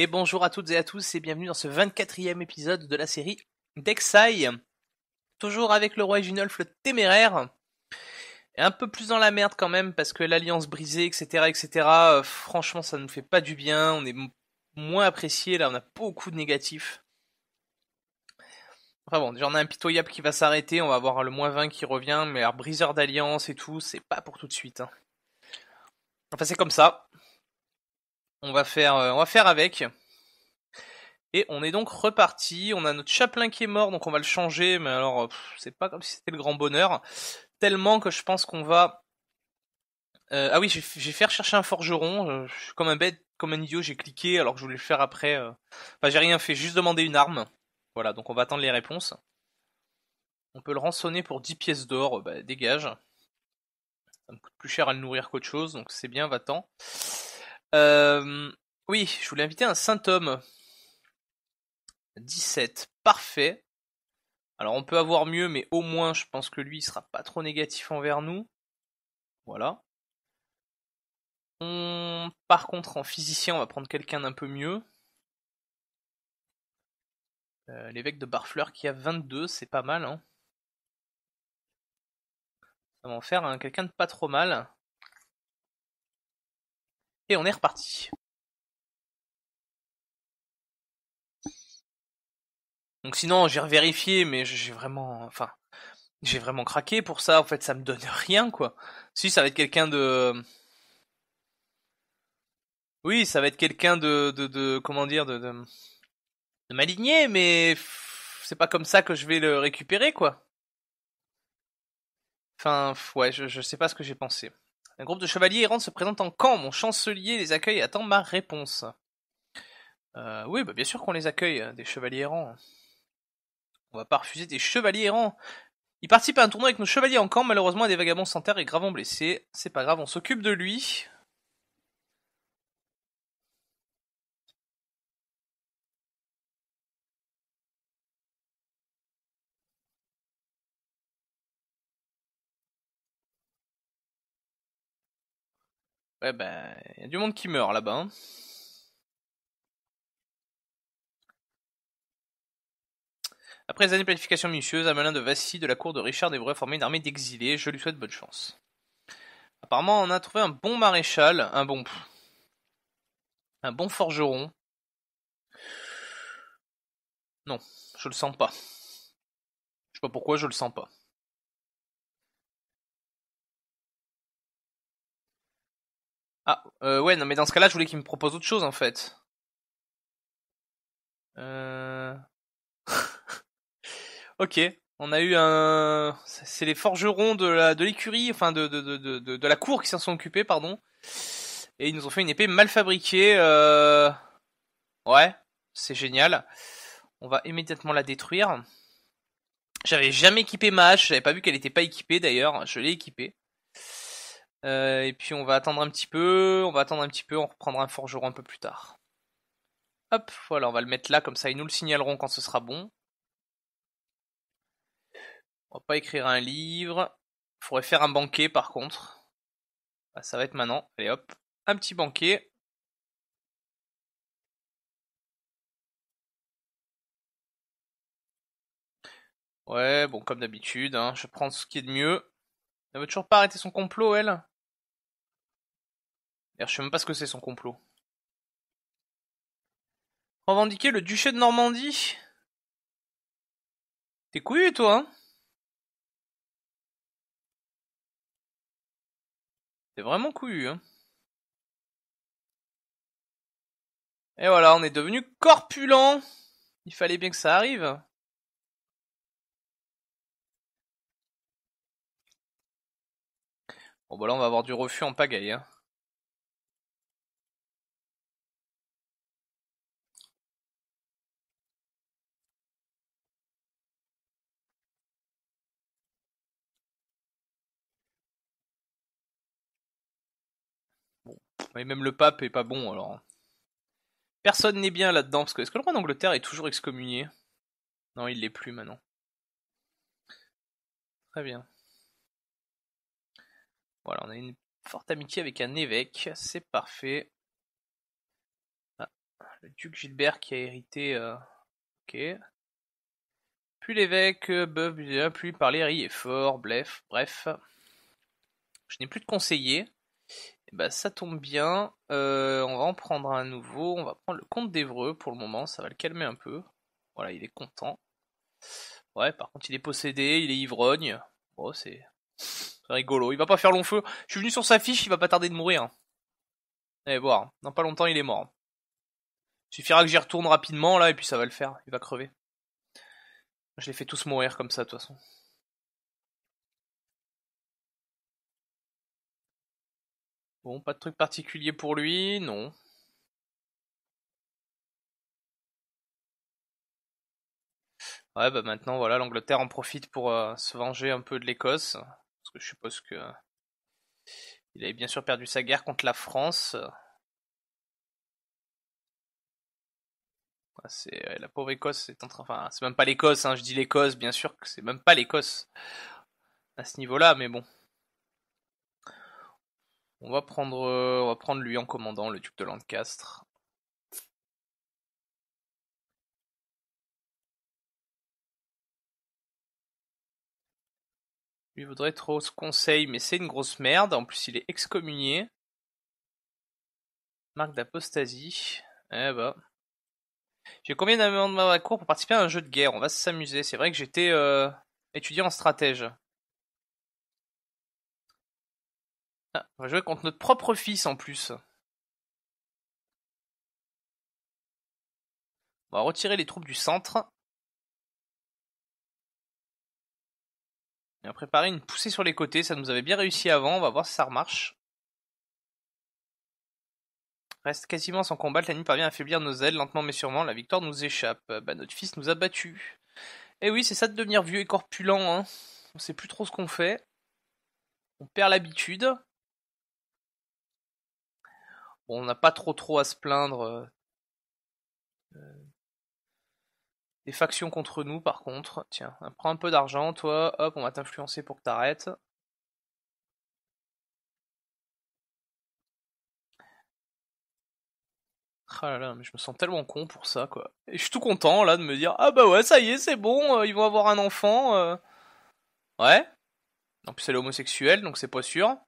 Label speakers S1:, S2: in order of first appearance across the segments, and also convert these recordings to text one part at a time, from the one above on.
S1: Et bonjour à toutes et à tous et bienvenue dans ce 24e épisode de la série Dexai. Toujours avec le roi Ginolf le téméraire. Et un peu plus dans la merde quand même parce que l'alliance brisée, etc. etc. Euh, franchement ça nous fait pas du bien, on est moins apprécié, là on a beaucoup de négatifs. Enfin bon, déjà on a un pitoyable qui va s'arrêter, on va avoir le moins 20 qui revient, mais alors briseur d'alliance et tout, c'est pas pour tout de suite. Hein. Enfin c'est comme ça, on va faire, euh, on va faire avec. Et on est donc reparti. On a notre chaplain qui est mort, donc on va le changer. Mais alors, euh, c'est pas comme si c'était le grand bonheur. Tellement que je pense qu'on va. Euh, ah oui, j'ai fait rechercher un forgeron. comme un bête, comme un idiot, j'ai cliqué alors que je voulais le faire après. Enfin, j'ai rien fait, juste demander une arme. Voilà, donc on va attendre les réponses. On peut le rançonner pour 10 pièces d'or. Bah, dégage. Ça me coûte plus cher à le nourrir qu'autre chose, donc c'est bien, va-t'en. Euh, oui, je voulais inviter un saint homme. 17, parfait. Alors on peut avoir mieux, mais au moins je pense que lui il sera pas trop négatif envers nous. Voilà. Par contre en physicien on va prendre quelqu'un d'un peu mieux. Euh, l'évêque de Barfleur qui a 22, c'est pas mal. Hein. Ça va en faire hein, quelqu'un de pas trop mal. Et on est reparti. Donc sinon, j'ai revérifié, mais j'ai vraiment... Enfin, j'ai vraiment craqué pour ça. En fait, ça me donne rien, quoi. Si, ça va être quelqu'un de... Oui, ça va être quelqu'un de, de, Comment dire De, de, de m'aligner, mais... C'est pas comme ça que je vais le récupérer, quoi. Enfin, ouais, je, je sais pas ce que j'ai pensé. Un groupe de chevaliers errants se présente en camp. Mon chancelier les accueille et attend ma réponse. Euh, oui, bah bien sûr qu'on les accueille, hein, des chevaliers errants. On va pas refuser des chevaliers errants. Ils participent à un tournoi avec nos chevaliers en camp. Malheureusement, des vagabonds sans et gravement blessés. C'est pas grave, on s'occupe de lui. Ouais, ben, il y a du monde qui meurt là-bas. Hein. Après des années de planification minutieuse, Amelin de Vassy de la cour de Richard devrait former une armée d'exilés. Je lui souhaite bonne chance. Apparemment, on a trouvé un bon maréchal, un bon. un bon forgeron. Non, je le sens pas. Je sais pas pourquoi, je le sens pas. Ah, euh, ouais, non, mais dans ce cas-là, je voulais qu'il me propose autre chose, en fait. Euh. ok, on a eu un... C'est les forgerons de la de l'écurie, enfin de, de, de, de, de la cour qui s'en sont occupés, pardon. Et ils nous ont fait une épée mal fabriquée. Euh... Ouais, c'est génial. On va immédiatement la détruire. J'avais jamais équipé ma hache, j'avais pas vu qu'elle était pas équipée d'ailleurs, je l'ai équipée. Euh, et puis on va attendre un petit peu, on va attendre un petit peu, on reprendra un forgeron un peu plus tard. Hop, voilà, on va le mettre là, comme ça ils nous le signaleront quand ce sera bon. On va pas écrire un livre. Faudrait faire un banquet par contre. Ah, ça va être maintenant. Allez hop, un petit banquet. Ouais, bon, comme d'habitude, hein, je prends ce qui est de mieux. Elle veut toujours pas arrêter son complot, elle je sais même pas ce que c'est son complot. Revendiquer le duché de Normandie T'es couillu, toi, hein T'es vraiment couillu, hein Et voilà, on est devenu corpulent. Il fallait bien que ça arrive. Bon, bah là, on va avoir du refus en pagaille. Hein. Mais même le pape est pas bon alors. Personne n'est bien là-dedans, parce que est-ce que le roi d'Angleterre est toujours excommunié Non, il l'est plus maintenant. Très bien. Voilà, on a une forte amitié avec un évêque, c'est parfait. Ah, le duc Gilbert qui a hérité... Euh, ok. Puis l'évêque, euh, bœuf, puis par il et fort, bref, bref. Je n'ai plus de conseiller. Et eh bah, ben, ça tombe bien, euh, on va en prendre un nouveau, on va prendre le comte d'Evreux pour le moment, ça va le calmer un peu. Voilà, il est content. Ouais, par contre, il est possédé, il est ivrogne. Oh c'est rigolo, il va pas faire long feu. Je suis venu sur sa fiche, il va pas tarder de mourir. Allez voir, dans pas longtemps, il est mort. Il suffira que j'y retourne rapidement là, et puis ça va le faire, il va crever. Je les fais tous mourir comme ça, de toute façon. Bon, pas de truc particulier pour lui, non. Ouais, bah maintenant, voilà, l'Angleterre en profite pour euh, se venger un peu de l'Écosse. Parce que je suppose que. il avait bien sûr perdu sa guerre contre la France. c'est, la pauvre Écosse c'est en train. Enfin, c'est même pas l'Écosse, hein, je dis l'Écosse, bien sûr que c'est même pas l'Écosse à ce niveau-là, mais bon. On va prendre, euh, on va prendre lui en commandant, le duc de Lancastre. Lui voudrait trop ce conseil, mais c'est une grosse merde. En plus, il est excommunié. Marque d'apostasie. Eh bah. Ben. J'ai combien d'amendements à la pour participer à un jeu de guerre On va s'amuser. C'est vrai que j'étais euh, étudiant en stratège. Ah, on va jouer contre notre propre fils en plus. On va retirer les troupes du centre. Et on va préparer une poussée sur les côtés. Ça nous avait bien réussi avant. On va voir si ça remarche. Reste quasiment sans combat. L'ennemi parvient à affaiblir nos ailes lentement mais sûrement. La victoire nous échappe. Bah, notre fils nous a battus. Et eh oui, c'est ça de devenir vieux et corpulent. Hein. On sait plus trop ce qu'on fait. On perd l'habitude on n'a pas trop trop à se plaindre euh, euh, des factions contre nous, par contre. Tiens, prends un peu d'argent, toi. Hop, on va t'influencer pour que t'arrêtes. Ah là là, mais je me sens tellement con pour ça, quoi. Et je suis tout content, là, de me dire Ah bah ouais, ça y est, c'est bon, euh, ils vont avoir un enfant. Ouais. En plus, elle est homosexuelle, donc c'est pas sûr.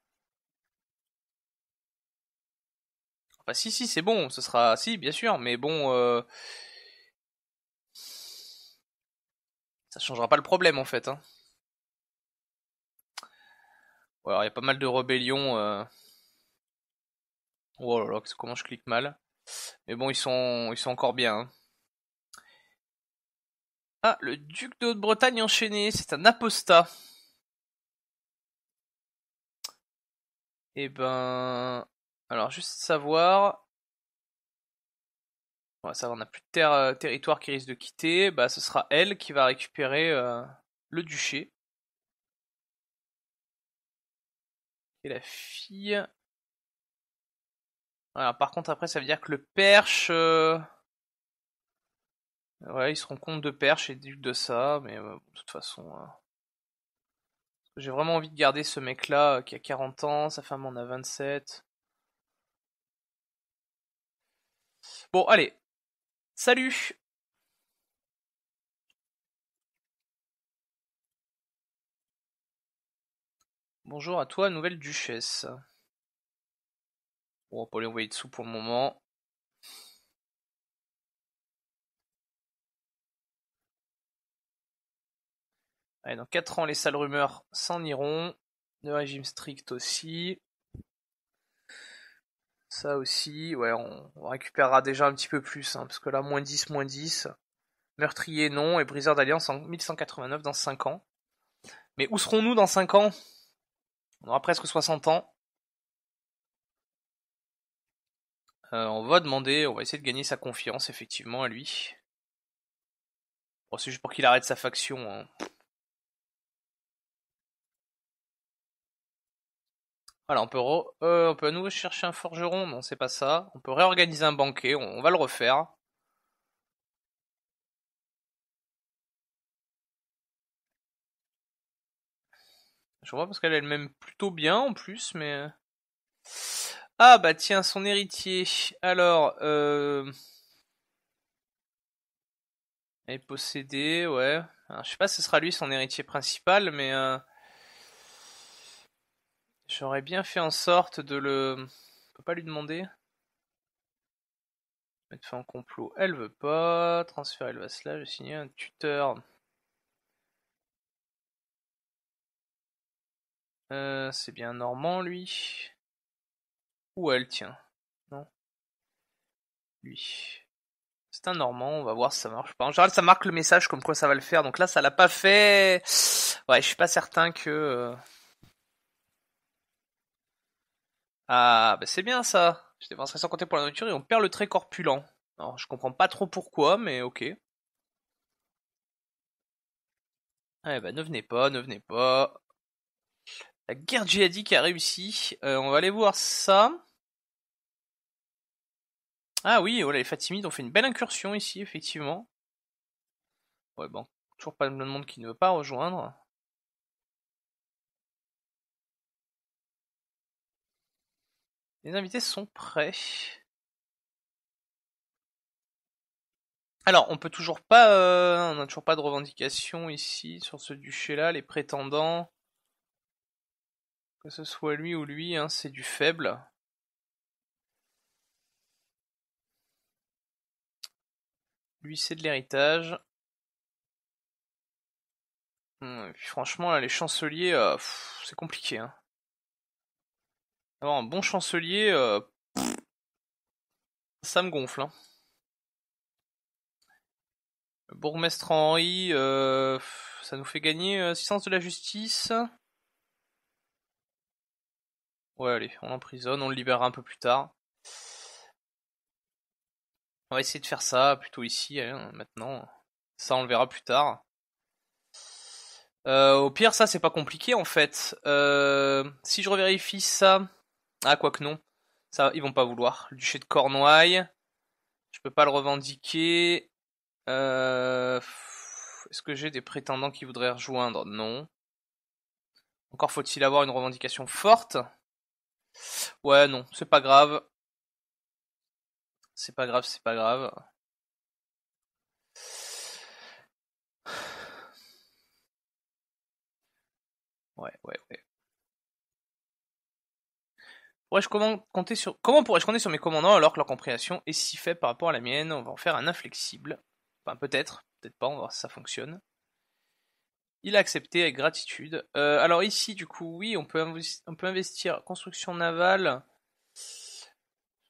S1: Bah, si, si, c'est bon, ce sera... Si, bien sûr, mais bon... Euh, ça changera pas le problème, en fait. Hein. alors, il y a pas mal de rébellions... Euh. Oh là là, comment je clique mal. Mais bon, ils sont, ils sont encore bien. Hein. Ah, le duc de Haute-Bretagne enchaîné, c'est un apostat. Eh ben... Alors, juste savoir. ça, on n'a plus de euh, territoire qui risque de quitter. Bah, ce sera elle qui va récupérer euh, le duché. Et la fille. Voilà, par contre, après, ça veut dire que le perche. Euh, ouais, ils seront compte de perche et de ça, mais de toute façon. J'ai vraiment envie de garder ce mec-là qui a 40 ans, sa femme en a 27. Bon, allez. Salut Bonjour à toi, nouvelle duchesse. on va pas envoyer dessous pour le moment. Allez, dans 4 ans, les sales rumeurs s'en iront. Le régime strict aussi. Ça aussi, ouais, on, récupérera déjà un petit peu plus, hein, parce que là, moins 10, moins 10. Meurtrier, non, et briseur d'alliance en 1189 dans 5 ans. Mais où serons-nous dans 5 ans On aura presque 60 ans. Euh, on va demander, on va essayer de gagner sa confiance, effectivement, à lui. Bon, c'est juste pour qu'il arrête sa faction. Hein. Voilà, euh, on peut, à nouveau chercher un forgeron, non, c'est pas ça. On peut réorganiser un banquet, on, va le refaire. Je vois parce qu'elle elle même plutôt bien en plus, mais... Euh. Ah bah tiens, son héritier. Alors, euh... Elle est possédée, ouais. je sais pas si ce sera lui son héritier principal, mais... Euh. J'aurais bien fait en sorte de le... On peut pas lui demander Mettre fin au complot, elle veut pas. Transférer le Je vais signer un tuteur. Euh, c'est bien Normand, lui. Ou elle, tient Non. Lui. C'est un Normand, on va voir si ça marche pas. En général, ça marque le message comme quoi ça va le faire. Donc là, ça l'a pas fait. Ouais, je suis pas certain que... Euh, Ah, bah c'est bien ça. Je dépenserai sans compter pour la nourriture et on perd le trait corpulent. Alors, je comprends pas trop pourquoi, mais ok. Eh bah, ne venez pas, ne venez pas. La guerre djihadique a réussi. Euh, on va aller voir ça. Ah oui, voilà, oh les Fatimides ont fait une belle incursion ici, effectivement. Ouais, bon, toujours pas de monde qui ne veut pas rejoindre. Les invités sont prêts. Alors, on peut toujours pas, euh, on n'a toujours pas de revendication ici sur ce duché-là. Les prétendants, que ce soit lui ou lui, hein, c'est du faible. Lui, c'est de l'héritage. Hum, franchement, les chanceliers, euh, c'est compliqué. Hein un bon chancelier, euh, ça me gonfle. Hein. Bourgmestre Henri, euh, ça nous fait gagner assistance euh, de la justice. Ouais, allez, on l'emprisonne, on le libérera un peu plus tard. On va essayer de faire ça plutôt ici, hein, maintenant. Ça, on le verra plus tard. au pire, ça, c'est pas compliqué en fait. si je revérifie ça. Ah, quoi que non. Ça, ils vont pas vouloir. Le duché de Cornouailles. Je peux pas le revendiquer. Euh, est-ce que j'ai des prétendants qui voudraient rejoindre Non. Encore faut-il avoir une revendication forte. Ouais, non, c'est pas grave. C'est pas grave, c'est pas grave. Ouais, ouais, ouais comment pourrais-je compter sur mes commandants alors que leur compréhension est si faible par rapport à la mienne On va en faire un inflexible. Enfin peut-être, peut-être pas, on va voir si ça fonctionne. Il a accepté avec gratitude. Euh, alors ici, du coup, oui, on peut, peut investir construction navale,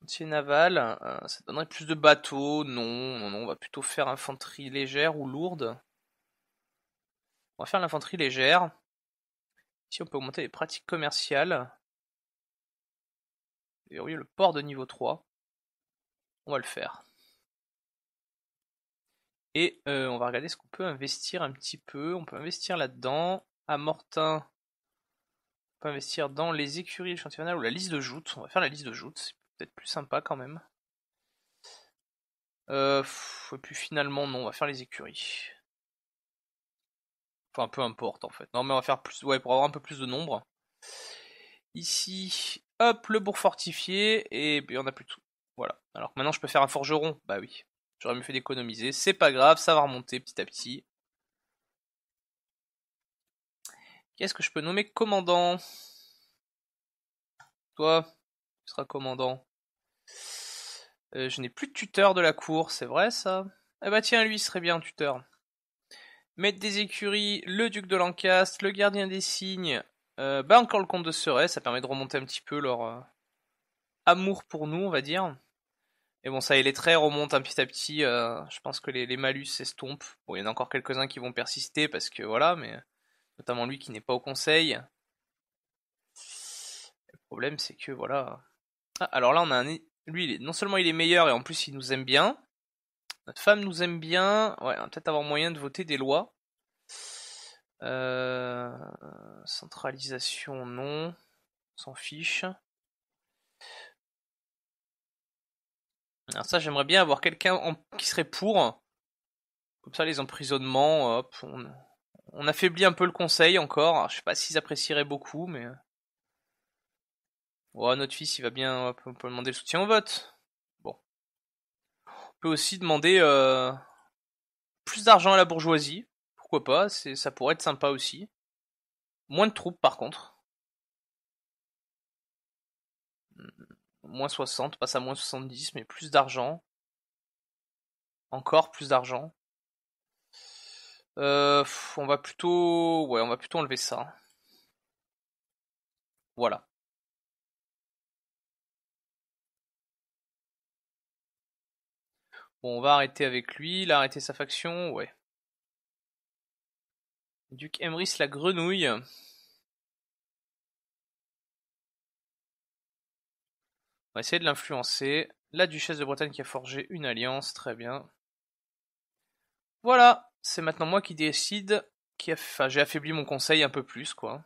S1: chantier naval. Euh, ça donnerait plus de bateaux. Non, non, non, on va plutôt faire infanterie légère ou lourde. On va faire l'infanterie légère. Ici, on peut augmenter les pratiques commerciales. Et le port de niveau 3, on va le faire. Et euh, on va regarder ce qu'on peut investir un petit peu. On peut investir là-dedans. À Mortin, on peut investir dans les écuries échantillonnaires ou la liste de joutes. On va faire la liste de joutes, c'est peut-être plus sympa quand même. Euh, et puis finalement, non, on va faire les écuries. Enfin, peu importe en fait. Non, mais on va faire plus. Ouais, pour avoir un peu plus de nombre. Ici, hop, le bourg fortifié, et puis on a plus tout. Voilà. Alors que maintenant je peux faire un forgeron. Bah oui. J'aurais mieux fait d'économiser. C'est pas grave, ça va remonter petit à petit. Qu'est-ce que je peux nommer commandant Toi, tu seras commandant. Euh, je n'ai plus de tuteur de la cour, c'est vrai ça Eh bah tiens, lui serait bien tuteur. Maître des écuries, le duc de Lancaster, le gardien des signes, euh, bah encore le compte de Seret, ça permet de remonter un petit peu leur euh, amour pour nous, on va dire. Et bon, ça et les traits remontent un petit à petit. Euh, je pense que les, malus s'estompent. Bon, il y en a encore quelques-uns qui vont persister parce que voilà, mais notamment lui qui n'est pas au conseil. Le problème, c'est que voilà. Ah, alors là, on a un. Lui, non seulement il est meilleur et en plus il nous aime bien. Notre femme nous aime bien. Ouais, on va peut-être avoir moyen de voter des lois. Euh, centralisation, non. s'en fiche. Alors ça, j'aimerais bien avoir quelqu'un qui serait pour. Comme ça, les emprisonnements, hop, on... affaiblit un peu le conseil encore. je sais pas s'ils apprécieraient beaucoup, mais... Ouais, notre fils, il va bien... on peut demander le soutien au vote. Bon. On peut aussi demander euh, plus d'argent à la bourgeoisie pourquoi pas, c'est, ça pourrait être sympa aussi. Moins de troupes par contre. Hmm, moins 60, passe à moins 70, mais plus d'argent. Encore plus d'argent. Euh, on va plutôt. Ouais, on va plutôt enlever ça. Voilà. Bon, on va arrêter avec lui. Il a arrêté sa faction, ouais. Duc Emrys, la Grenouille. On va essayer de l'influencer. La duchesse de Bretagne qui a forgé une alliance, très bien. Voilà, c'est maintenant moi qui décide. enfin, j'ai affaibli mon conseil un peu plus, quoi.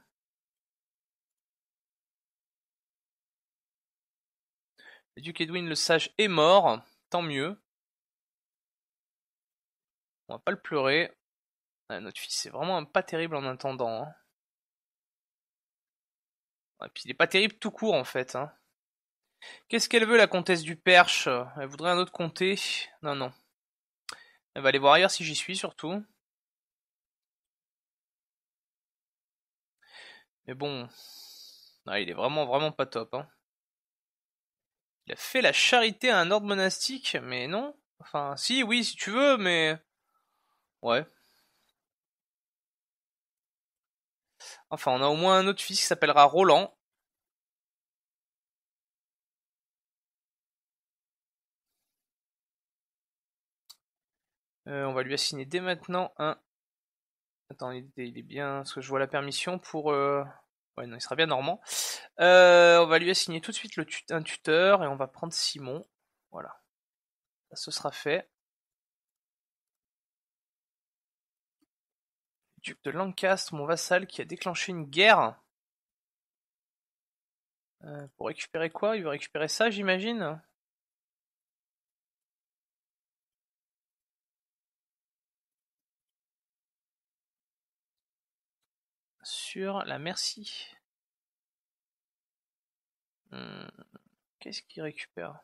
S1: duc Edwin le Sage est mort, tant mieux. On va pas le pleurer. Ah, notre fils, c'est vraiment pas terrible en attendant. Et hein. ah, puis il est pas terrible tout court en fait. Hein. Qu'est-ce qu'elle veut la comtesse du Perche Elle voudrait un autre comté Non, non. Elle va aller voir ailleurs si j'y suis surtout. Mais bon. Ah, il est vraiment vraiment pas top. Hein. Il a fait la charité à un ordre monastique, mais non. Enfin, si, oui, si tu veux, mais... Ouais. Enfin, on a au moins un autre fils qui s'appellera Roland. Euh, on va lui assigner dès maintenant un... Attends, il est, bien... est bien... Parce que je vois la permission pour... Euh, ouais, non, il sera bien normand. Euh, on va lui assigner tout de suite un tuteur et on va prendre Simon. Voilà. Ça, ce sera fait. duc de Lancaster, mon vassal, qui a déclenché une guerre. Euh, pour récupérer quoi Il veut récupérer ça, j'imagine Sur la merci. Euh, qu'est-ce qu'il récupère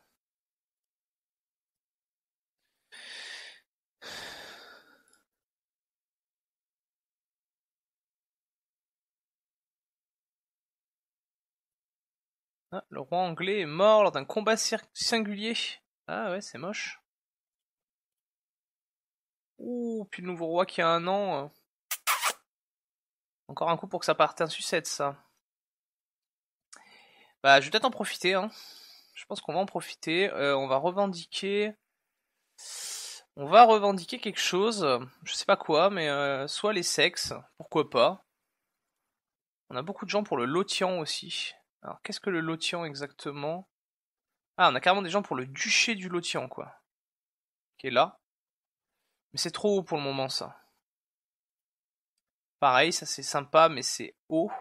S1: Ah, le roi anglais est mort lors d'un combat singulier. Ah ouais, c'est moche. Ouh, puis le nouveau roi qui a un an. Euh. Encore un coup pour que ça parte un sucette, ça. Bah, je vais peut-être en profiter, hein. Je pense qu'on va en profiter. Euh, on va revendiquer... On va revendiquer quelque chose. Je sais pas quoi, mais euh, soit les sexes, pourquoi pas. On a beaucoup de gens pour le lotian aussi. Alors, qu'est-ce que le Lotian exactement Ah, on a carrément des gens pour le duché du Lotian, quoi. Qui est là. Mais c'est trop haut pour le moment, ça. Pareil, ça c'est sympa, mais c'est haut.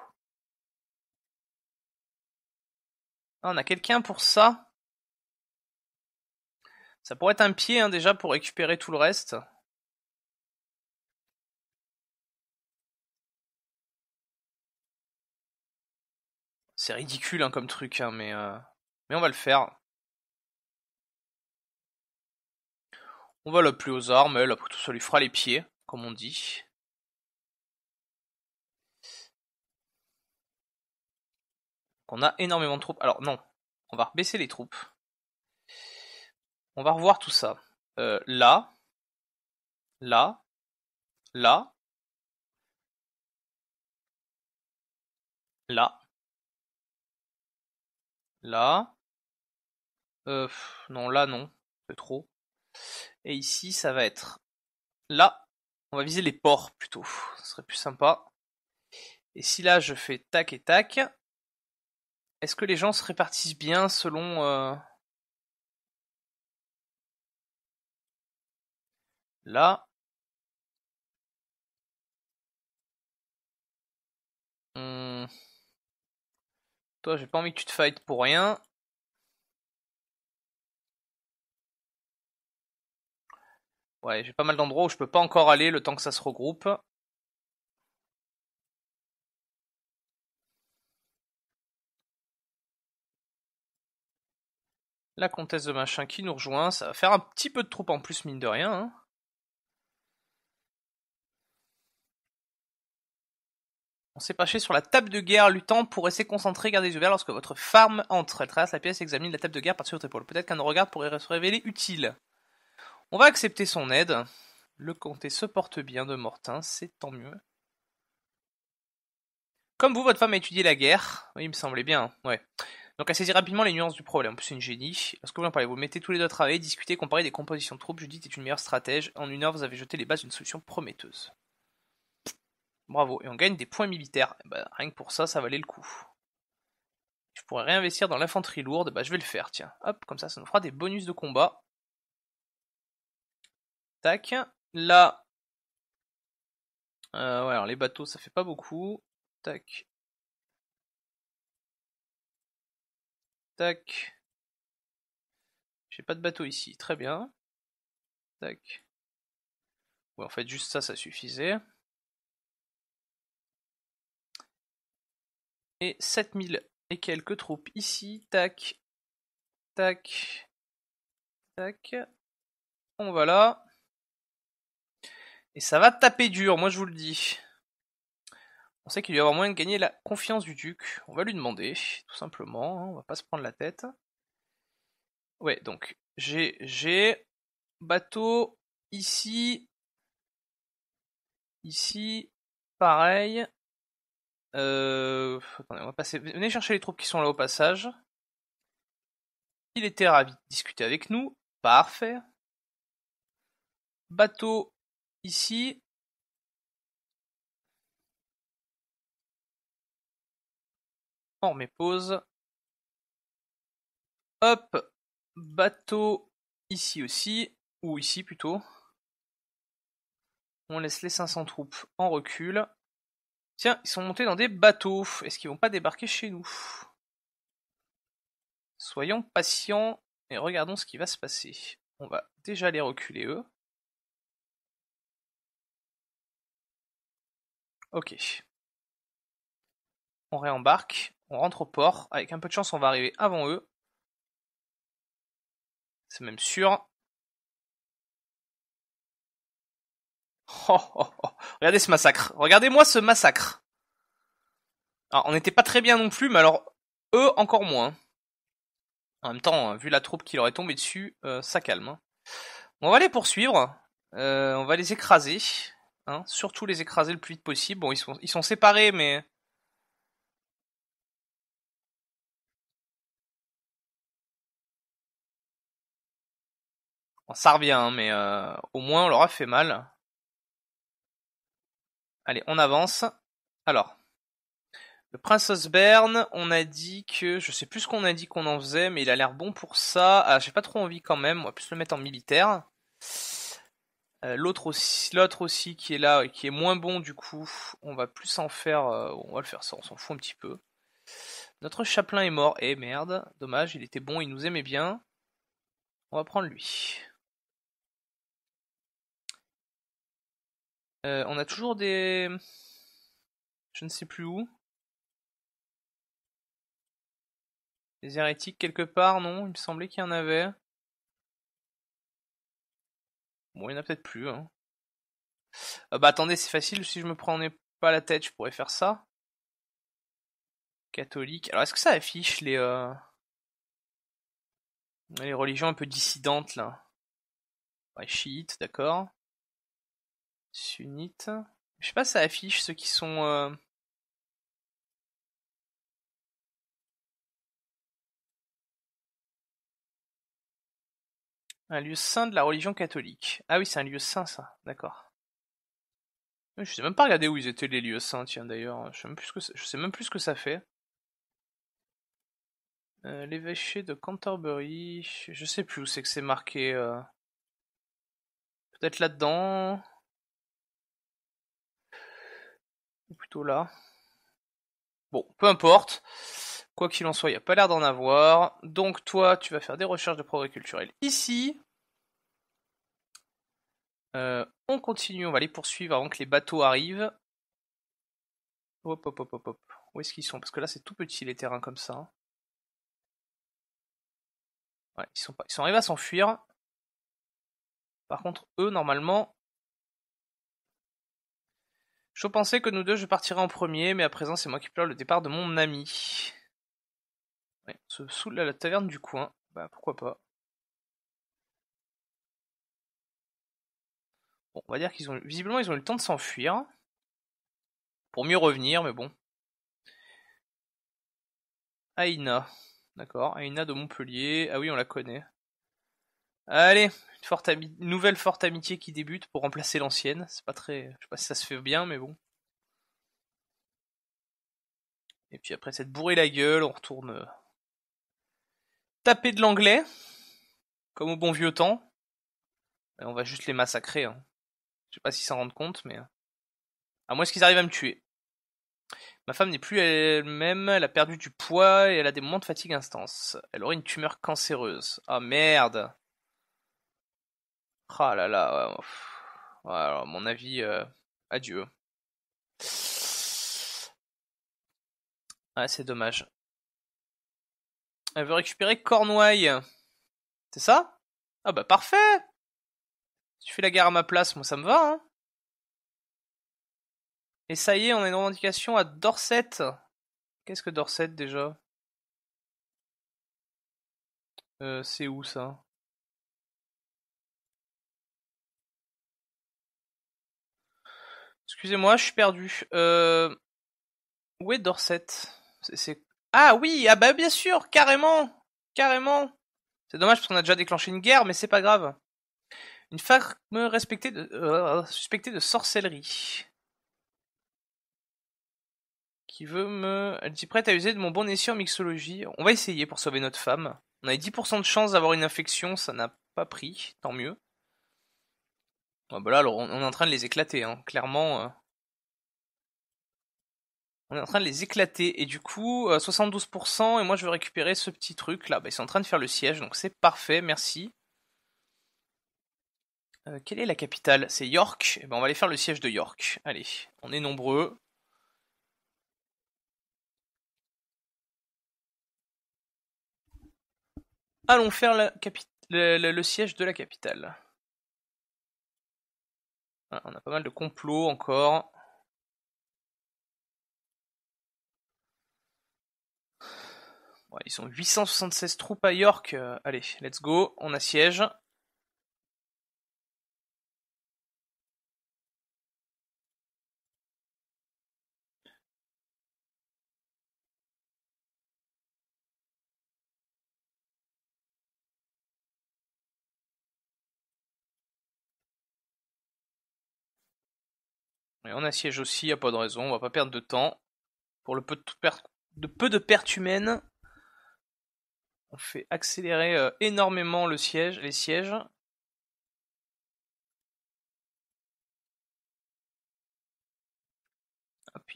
S1: Ah, on a quelqu'un pour ça Ça pourrait être un pied, hein, déjà, pour récupérer tout le reste. c'est ridicule hein, comme truc, hein, mais, euh, mais on va le faire. On va l'appeler aux armes, là après tout, ça lui fera les pieds, comme on dit. on a énormément de troupes. Alors non, on va baisser les troupes. On va revoir tout ça. Euh, là, là, là, là, Là. Euh, non, là non. C'est trop. Et ici, ça va être là. On va viser les ports plutôt. Ce serait plus sympa. Et si là, je fais tac et tac, est-ce que les gens se répartissent bien selon... Euh, là. Hum. Toi, j'ai pas envie que tu te fightes pour rien. Ouais, j'ai pas mal d'endroits où je peux pas encore aller le temps que ça se regroupe. La comtesse de machin qui nous rejoint, ça va faire un petit peu de troupe en plus mine de rien. Hein. On s'est penché sur la table de guerre, luttant pour rester concentré, garder les yeux verts lorsque votre femme entre. Elle la pièce et examine la table de guerre par-dessus votre épaule. Peut-être qu'un regard pourrait se révéler utile. On va accepter son aide. Le comté se porte bien de Mortin, c'est tant mieux. Comme vous, votre femme a étudié la guerre. Oui, il me semblait bien, ouais. Donc elle saisit rapidement les nuances du problème. En plus, c'est une génie. que vous en parlez, vous mettez tous les deux à travailler, discutez, comparez des compositions de troupes. Judith est une meilleure stratège. En une heure, vous avez jeté les bases d'une solution prometteuse. Bravo, et on gagne des points militaires. Eh ben, rien que pour ça, ça valait le coup. Je pourrais réinvestir dans l'infanterie lourde, bah je vais le faire, tiens. Hop, comme ça, ça nous fera des bonus de combat. Tac. Là. Euh, ouais, alors les bateaux, ça fait pas beaucoup. Tac. Tac. J'ai pas de bateau ici, très bien. Tac. Ouais, en fait, juste ça, ça suffisait. Et 7000 et quelques troupes ici. Tac. Tac. Tac. On va là. Et ça va taper dur, moi je vous le dis. On sait qu'il doit avoir moyen de gagner la confiance du duc. On va lui demander, tout simplement. Hein, on va pas se prendre la tête. Ouais, donc, j'ai, bateau, ici, ici, pareil, euh, Venez chercher les troupes qui sont là au passage. Il était ravi de discuter avec nous. Parfait. Bateau ici. On remet pause. Hop. Bateau ici aussi. Ou ici plutôt. On laisse les 500 troupes en recul. Tiens, ils sont montés dans des bateaux. Est-ce qu'ils vont pas débarquer chez nous Soyons patients et regardons ce qui va se passer. On va déjà les reculer eux. Ok. On réembarque, on rentre au port. Avec un peu de chance, on va arriver avant eux. C'est même sûr. Oh, oh, oh. Regardez ce massacre. Regardez-moi ce massacre. Alors, ah, on n'était pas très bien non plus, mais alors, eux, encore moins. En même temps, hein, vu la troupe qui leur est tombée dessus, euh, ça calme. Hein. On va les poursuivre. Euh, on va les écraser. Hein. Surtout les écraser le plus vite possible. Bon, ils sont, ils sont séparés, mais... Ça revient, mais euh, au moins on leur a fait mal. Allez, on avance. Alors, le Prince Osberne, on a dit que... Je sais plus ce qu'on a dit qu'on en faisait, mais il a l'air bon pour ça. Ah, j'ai pas trop envie quand même, on va plus le mettre en militaire. Euh, l'autre aussi, l'autre aussi qui est là, et qui est moins bon du coup, on va plus en faire... Euh, on va le faire ça, on s'en fout un petit peu. Notre chapelain est mort. Eh merde, dommage, il était bon, il nous aimait bien. On va prendre lui. Euh, on a toujours des. Je ne sais plus où. Des hérétiques quelque part, non Il me semblait qu'il y en avait. Bon, il n'y en a peut-être plus. Hein. Ah, bah attendez, c'est facile. Si je me prenais pas la tête, je pourrais faire ça. Catholique. Alors est-ce que ça affiche les. Euh, les religions un peu dissidentes là. Ouais, chiites, d'accord. Sunnite. Je sais pas, ça affiche ceux qui sont. Euh, un lieu saint de la religion catholique. Ah oui, c'est un lieu saint, ça. D'accord. Je sais même pas regarder où ils étaient les lieux saints, tiens d'ailleurs. Je sais même plus ce que ça, je sais même plus ce que ça fait. Euh, l'évêché de Canterbury. Je sais plus où c'est que c'est marqué. Euh. Peut-être là-dedans. Ou plutôt là. Bon, peu importe. Quoi qu'il en soit, il n'y a pas l'air d'en avoir. Donc toi, tu vas faire des recherches de progrès culturel ici. Euh, on continue, on va les poursuivre avant que les bateaux arrivent. Hop, hop, hop, hop, hop. Où est-ce qu'ils sont Parce que là, c'est tout petit les terrains comme ça. ils sont, pas... ils sont arrivés à s'enfuir. Par contre, eux, normalement, je pensais que nous deux, je partirais en premier, mais à présent, c'est moi qui pleure le départ de mon ami. on se saoule à la taverne du coin. Bah, pourquoi pas. Bon, on va dire qu'ils ont... Visiblement, ils ont eu le temps de s'enfuir. Pour mieux revenir, mais bon. Aïna. D'accord, Aïna de Montpellier. Ah oui, on la connaît. Allez, une, nouvelle forte amitié qui débute pour remplacer l'ancienne. C'est pas très. Je sais pas si ça se fait bien, mais bon. Et puis après cette bourrée la gueule, on retourne euh, taper de l'anglais, comme au bon vieux temps. on va juste les massacrer. Hein. Je sais pas s'ils s'en rendent compte, mais. Euh, à moins qu'ils arrivent à me tuer. Ma femme n'est plus elle-même, elle a perdu du poids et elle a des moments de fatigue instance. Elle aurait une tumeur cancéreuse. Ah merde ah là là, ouais. alors, mon avis, euh, adieu. Ah, c'est dommage. Elle veut récupérer Cornouaille C'est ça Ah bah parfait Tu fais la guerre à ma place, moi ça me va, hein. Et ça y est, on a une revendication à Dorset. Qu'est-ce que Dorset déjà euh, C'est où ça Excusez-moi, je suis perdu. Euh, où est Dorset Ah oui, ah bah bien sûr, carrément Carrément C'est dommage parce qu'on a déjà déclenché une guerre, mais c'est pas grave. Une femme respectée de, euh, suspectée de sorcellerie. Qui veut me... Elle dit prête à user de mon bon essai en mixologie. On va essayer pour sauver notre femme. On a 10% de chance d'avoir une infection, ça n'a pas pris, tant mieux. Bah là, on, est en train de les éclater, hein, clairement. Euh. On est en train de les éclater. Et du coup, 72%, euh, et moi je veux récupérer ce petit truc là. Bah, ils sont en train de faire le siège, donc c'est parfait, merci. Euh, quelle est la capitale C'est York. Eh ben, on va aller faire le siège de York. Allez, on est nombreux. Allons faire le siège de la capitale on a pas mal de complots encore. ils sont 876 troupes à York. Euh, allez, let's go, on assiège. on assiège aussi, n'y a pas de raison, on va pas perdre de temps. Pour le peu de, de, peu de pertes humaines, on fait accélérer euh, énormément le siège, les sièges.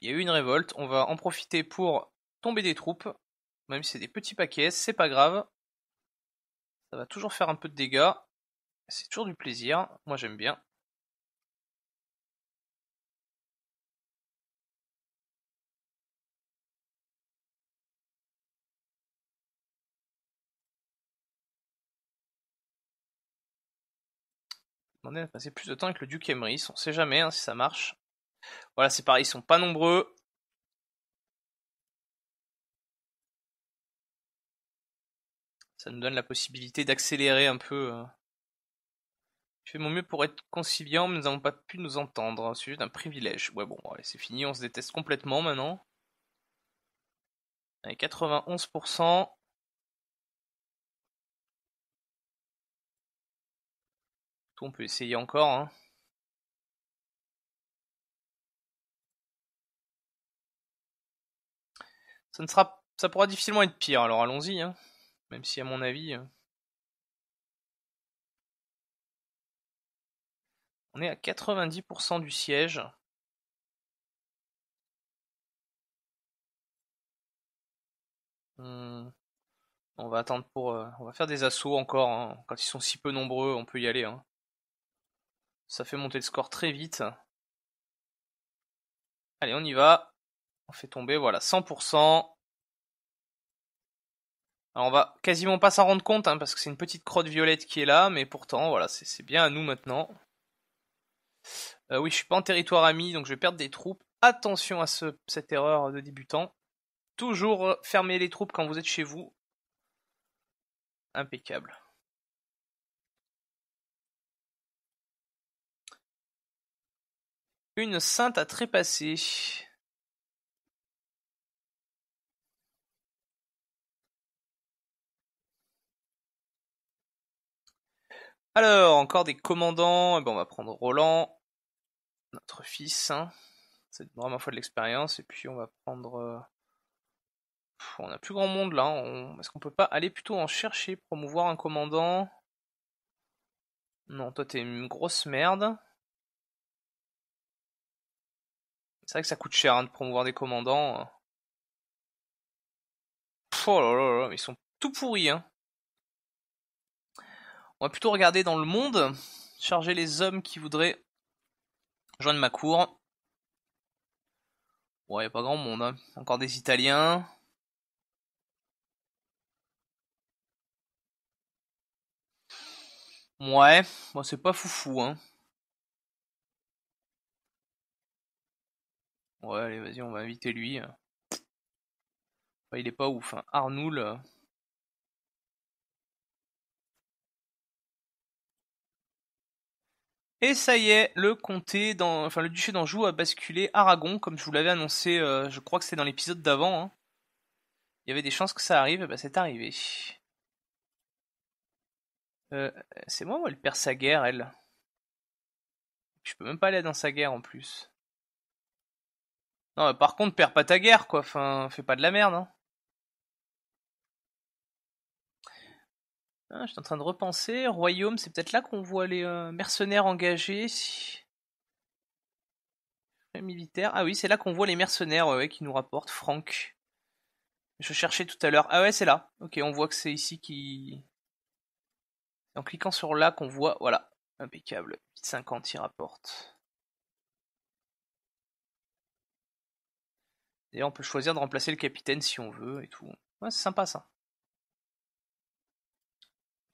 S1: il y a eu une révolte, on va en profiter pour tomber des troupes, même si c'est des petits paquets, c'est pas grave. Ça va toujours faire un peu de dégâts, c'est toujours du plaisir, moi j'aime bien. demandé de passer plus de temps avec le duc Emrys. On sait jamais hein, si ça marche. Voilà, c'est pareil, ils sont pas nombreux. Ça nous donne la possibilité d'accélérer un peu. Euh. Je fais mon mieux pour être conciliant, mais nous n'avons pas pu nous entendre. C'est juste un privilège. Ouais, bon, c'est fini, on se déteste complètement maintenant. Allez, 91%. on peut essayer encore. Hein. Ça ne sera, ça pourra difficilement être pire. Alors allons-y, hein. même si à mon avis, euh, on est à 90% du siège. Hmm. On va attendre pour, euh, on va faire des assauts encore. Hein. Quand ils sont si peu nombreux, on peut y aller. Hein. Ça fait monter le score très vite. Allez, on y va. On fait tomber, voilà, 100%. Alors on va quasiment pas s'en rendre compte, hein, parce que c'est une petite crotte violette qui est là, mais pourtant, voilà, c'est bien à nous maintenant. Euh, oui, je suis pas en territoire ami, donc je vais perdre des troupes. Attention à cette erreur de débutant. Toujours euh, fermer les troupes quand vous êtes chez vous. Impeccable. Une sainte à trépasser. Alors, encore des commandants. Eh ben, on va prendre Roland, notre fils. Hein. C'est vraiment ma foi de l'expérience. Et puis, on va prendre. Euh, on a plus grand monde là. Hein. Est-ce qu'on peut pas aller plutôt en chercher, promouvoir un commandant Non, toi, t'es une grosse merde. C'est vrai que ça coûte cher hein, de promouvoir des commandants. Hein. oh ils sont tout pourris. Hein. On va plutôt regarder dans le monde, charger les hommes qui voudraient joindre ma cour. Ouais, il a pas grand monde. Hein. Encore des Italiens. Ouais, c'est pas foufou. Hein. Ouais, allez, vas-y, on va inviter lui. il est pas ouf. Hein. Arnoul. Euh. Et ça y est, le comté, dans... enfin le duché d'Anjou a basculé Aragon, comme je vous l'avais annoncé, euh, je crois que c'était dans l'épisode d'avant. Hein. Il y avait des chances que ça arrive, et eh bah ben, c'est arrivé. Euh, c'est moi ou elle perd sa guerre, elle Je peux même pas aller dans sa guerre en plus. Non, par contre, perds pas ta guerre, quoi. fais pas de la merde, hein. Ah, je suis en train de repenser. Royaume, c'est peut-être là qu'on voit les euh, mercenaires engagés. Militaire. Ah oui, c'est là qu'on voit les mercenaires qui nous rapportent Franck. Je cherchais tout à l'heure. Ah ouais, c'est là. Ok, on voit que c'est ici qui. En cliquant sur là qu'on voit. Voilà. Impeccable. 50 y rapporte. D'ailleurs, on peut choisir de remplacer le capitaine si on veut et tout. Ouais, c'est sympa ça.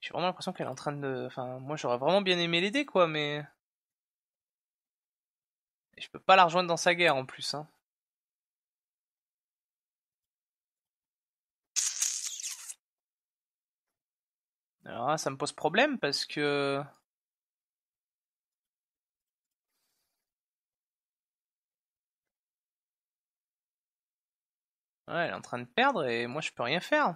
S1: J'ai vraiment l'impression qu'elle est en train de. Enfin, moi j'aurais vraiment bien aimé l'aider quoi, mais. je peux pas la rejoindre dans sa guerre en plus, hein. Alors là, ça me pose problème parce que. Ouais, elle est en train de perdre et moi je peux rien faire.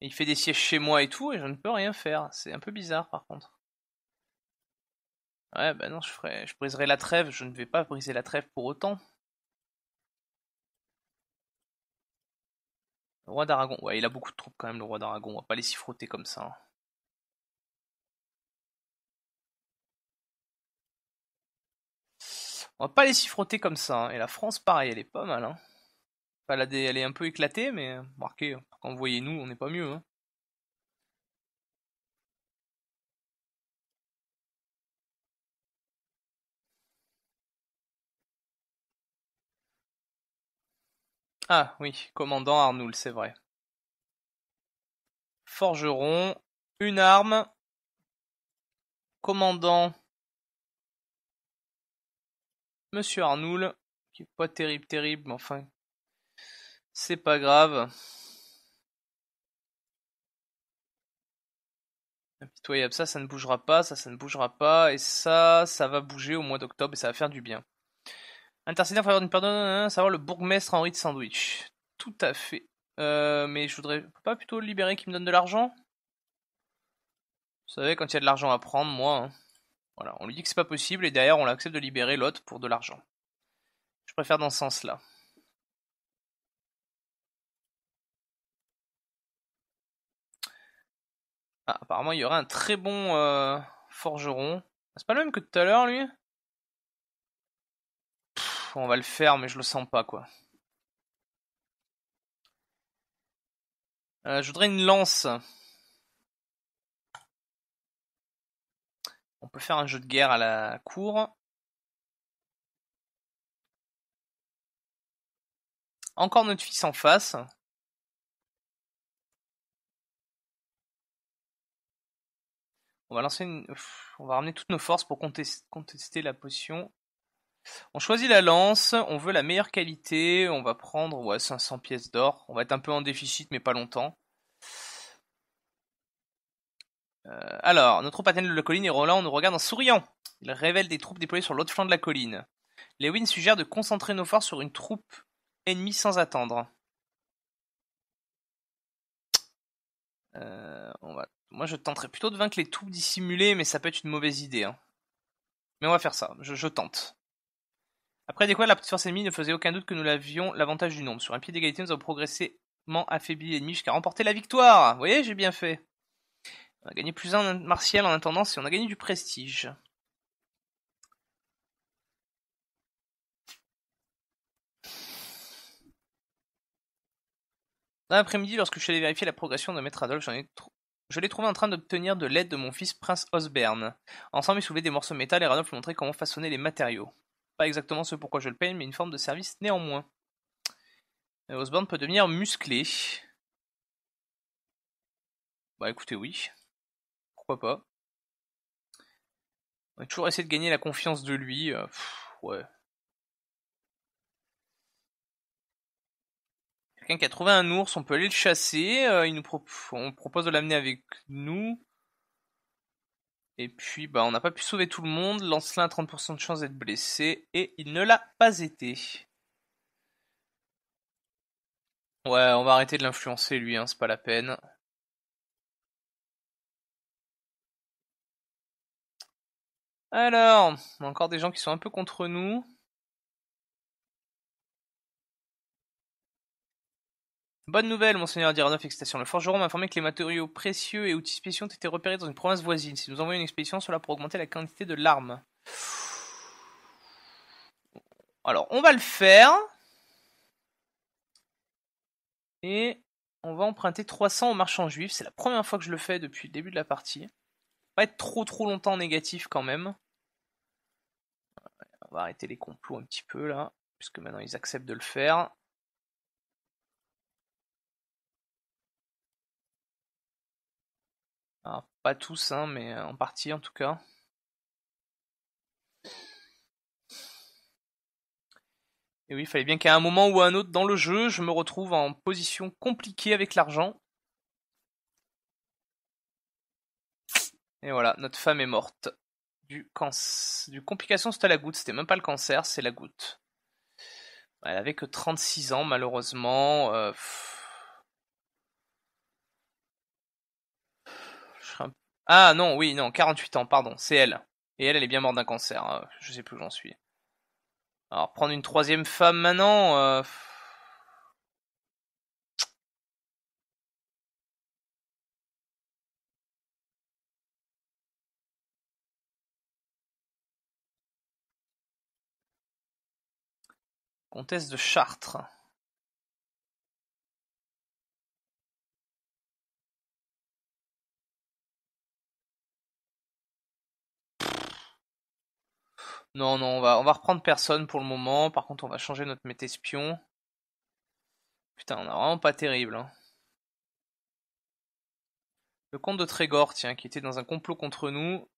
S1: Il fait des sièges chez moi et tout et je ne peux rien faire. C'est un peu bizarre par contre. Ouais, bah non, je, ferai... je briserai la trêve. Je ne vais pas briser la trêve pour autant. Le roi d'Aragon. Ouais, il a beaucoup de troupes quand même, le roi d'Aragon. On va pas les frotter comme ça. Hein. On va pas les frotter comme ça. Hein. Et la France, pareil, elle est pas mal. Hein elle, est un peu éclatée, mais euh, marquée. quand vous voyez nous, on n'est pas mieux. Hein. Ah oui, commandant Arnoul, c'est vrai. Forgeron, une arme. Commandant. Monsieur Arnoul, qui est pas terrible, terrible, mais enfin, c'est pas grave. Impitoyable, ça, ça ne bougera pas, ça, ça ne bougera pas, et ça, ça va bouger au mois d'octobre et ça va faire du bien. Intercéder en faveur d'une pardon. Hein, savoir le bourgmestre Henri de Sandwich. Tout à fait. Euh, mais je voudrais pas plutôt le libérer qui me donne de l'argent Vous savez, quand il y a de l'argent à prendre, moi. Hein. Voilà, on lui dit que c'est pas possible et derrière on l'accepte de libérer l'autre pour de l'argent. Je préfère dans ce sens-là. Ah, apparemment, il y aurait un très bon euh, forgeron. C'est pas le même que tout à l'heure, lui On va le faire, mais je le sens pas, quoi. Euh, je voudrais une lance. On peut faire un jeu de guerre à la cour. Encore notre fils en face. On va lancer On va ramener toutes nos forces pour contester la potion. On choisit la lance, on veut la meilleure qualité, on va prendre 500 pièces d'or. On va être un peu en déficit, mais pas longtemps. Euh, alors, notre troupe de la colline et Roland nous regarde en souriant. Il révèle des troupes déployées sur l'autre flanc de la colline. Lewin suggère de concentrer nos forces sur une troupe ennemie sans attendre. Euh, on va moi, je tenterais plutôt de vaincre les troupes dissimulées, mais ça peut être une mauvaise idée. Hein. Mais on va faire ça, je, tente. Après des quoi la petite force ennemie ne faisait aucun doute que nous l'avions l'avantage du nombre. Sur un pied d'égalité, nous avons progressivement affaibli l'ennemi jusqu'à remporter la victoire. Vous voyez, j'ai bien fait. On a gagné plus un martial en attendant, et on a gagné du prestige. Dans l'après-midi, lorsque je suis allé vérifier la progression de Maître Adolphe, j'en ai, trop... Je l'ai trouvé en train d'obtenir de l'aide de mon fils Prince Osberne. Ensemble, il soulevait des morceaux métal et Radolf lui montrait comment façonner les matériaux. Pas exactement ce pourquoi je le paye, mais une forme de service néanmoins. Euh, Osborne peut devenir musclé. Bah écoutez, oui. Pourquoi pas. On a toujours essayer de gagner la confiance de lui. Euh, ouais, Quelqu'un qui a trouvé un ours, on peut aller le chasser. Euh, il nous on propose de l'amener avec nous. Et puis, bah, on n'a pas pu sauver tout le monde. Lancelin a 30% de chance d'être blessé. Et il ne l'a pas été. Ouais, on va arrêter de l'influencer, lui, hein, c'est pas la peine. Alors, encore des gens qui sont un peu contre nous. Bonne nouvelle, monseigneur dit fixation Le forgeron m'a informé que les matériaux précieux et outils spéciaux ont été repérés dans une province voisine. Si nous envoyons une expédition, cela pour augmenter la quantité de l'arme. Alors, on va le faire. Et on va emprunter 300 aux marchands juifs. C'est la première fois que je le fais depuis le début de la partie. Pas être trop trop longtemps négatif quand même. On va arrêter les complots un petit peu là. Puisque maintenant ils acceptent de le faire. pas tous, hein, mais euh, en partie en tout cas. Et oui, il fallait bien qu'à un moment ou à un autre dans le jeu, je me retrouve en position compliquée avec l'argent. Et voilà, notre femme est morte. Du, cancer, du complication, c'était la goutte. C'était même pas le cancer, c'est la goutte. Elle avait que 36 ans, malheureusement. Euh, Ah non, oui, non, 48 ans, pardon, c'est elle. Et elle, elle est bien morte d'un cancer, hein, je sais plus où j'en suis. Alors, prendre une troisième femme maintenant... Euh, Comtesse de Chartres. Non, non, on va, on va reprendre personne pour le moment. Par contre, on va changer notre mété-espion. Putain, on a vraiment pas terrible. Hein. Le comte de Trégor, tiens, qui était dans un complot contre nous.